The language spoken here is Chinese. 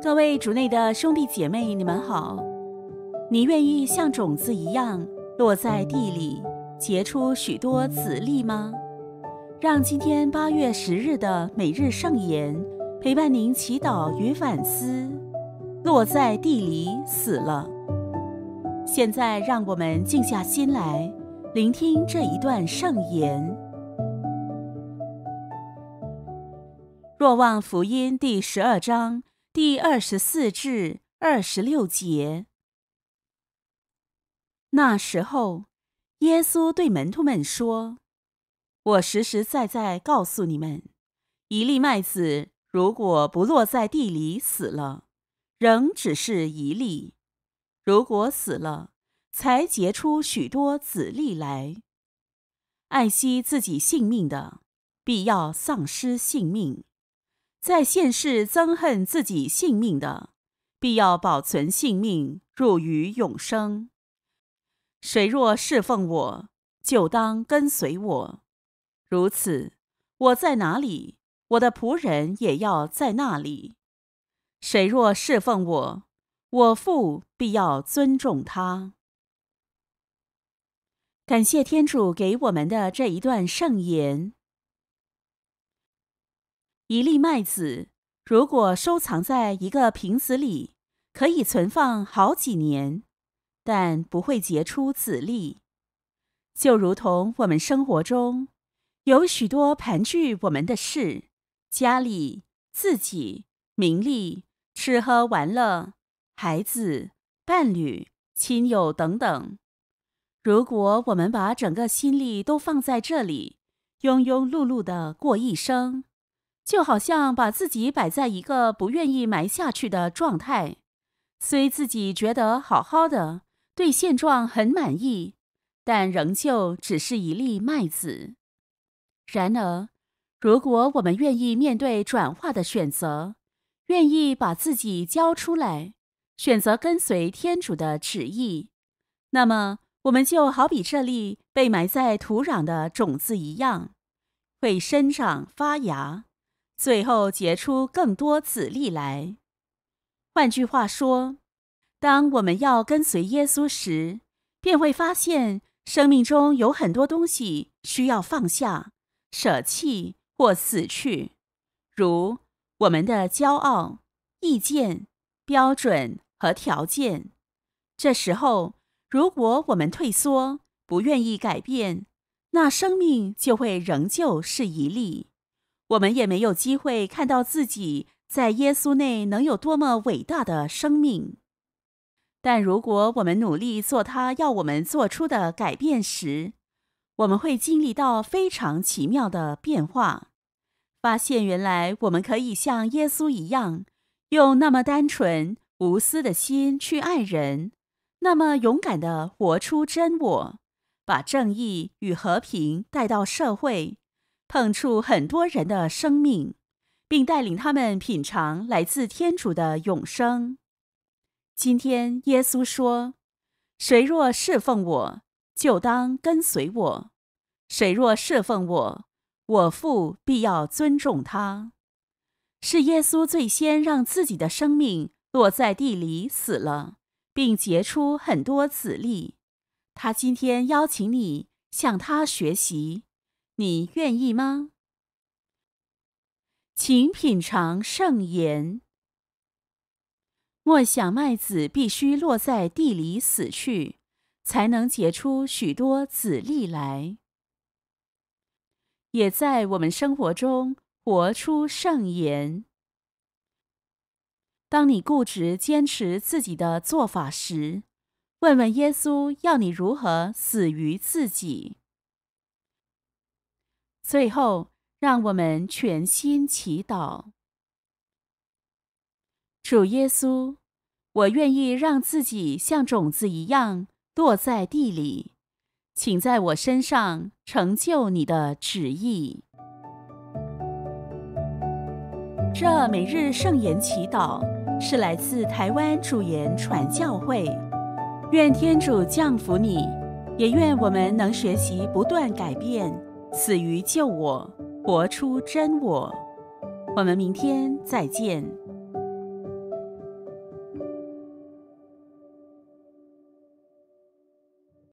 各位主内的兄弟姐妹，你们好。你愿意像种子一样落在地里，结出许多子粒吗？让今天八月十日的每日圣言陪伴您祈祷与反思。落在地里死了。现在让我们静下心来，聆听这一段圣言。若望福音第十二章。第二十四至二十六节。那时候，耶稣对门徒们说：“我实实在在告诉你们，一粒麦子如果不落在地里死了，仍只是一粒；如果死了，才结出许多子粒来。爱惜自己性命的，必要丧失性命。”在现世憎恨自己性命的，必要保存性命，入于永生。谁若侍奉我，就当跟随我。如此，我在哪里，我的仆人也要在那里。谁若侍奉我，我父必要尊重他。感谢天主给我们的这一段圣言。一粒麦子，如果收藏在一个瓶子里，可以存放好几年，但不会结出籽粒。就如同我们生活中，有许多盘踞我们的事：家里、自己、名利、吃喝玩乐、孩子、伴侣、亲友等等。如果我们把整个心力都放在这里，庸庸碌碌地过一生。就好像把自己摆在一个不愿意埋下去的状态，虽自己觉得好好的，对现状很满意，但仍旧只是一粒麦子。然而，如果我们愿意面对转化的选择，愿意把自己交出来，选择跟随天主的旨意，那么我们就好比这粒被埋在土壤的种子一样，会生长发芽。最后结出更多籽粒来。换句话说，当我们要跟随耶稣时，便会发现生命中有很多东西需要放下、舍弃或死去，如我们的骄傲、意见、标准和条件。这时候，如果我们退缩、不愿意改变，那生命就会仍旧是一粒。我们也没有机会看到自己在耶稣内能有多么伟大的生命，但如果我们努力做他要我们做出的改变时，我们会经历到非常奇妙的变化，发现原来我们可以像耶稣一样，用那么单纯无私的心去爱人，那么勇敢地活出真我，把正义与和平带到社会。碰触很多人的生命，并带领他们品尝来自天主的永生。今天，耶稣说：“谁若侍奉我，就当跟随我；谁若侍奉我，我父必要尊重他。”是耶稣最先让自己的生命落在地里死了，并结出很多子粒。他今天邀请你向他学习。你愿意吗？请品尝圣言。莫想麦子必须落在地里死去，才能结出许多籽粒来。也在我们生活中活出圣言。当你固执坚持自己的做法时，问问耶稣要你如何死于自己。最后，让我们全心祈祷。主耶稣，我愿意让自己像种子一样落在地里，请在我身上成就你的旨意。这每日圣言祈祷是来自台湾主言传教会。愿天主降福你，也愿我们能学习不断改变。死于救我，活出真我。我们明天再见。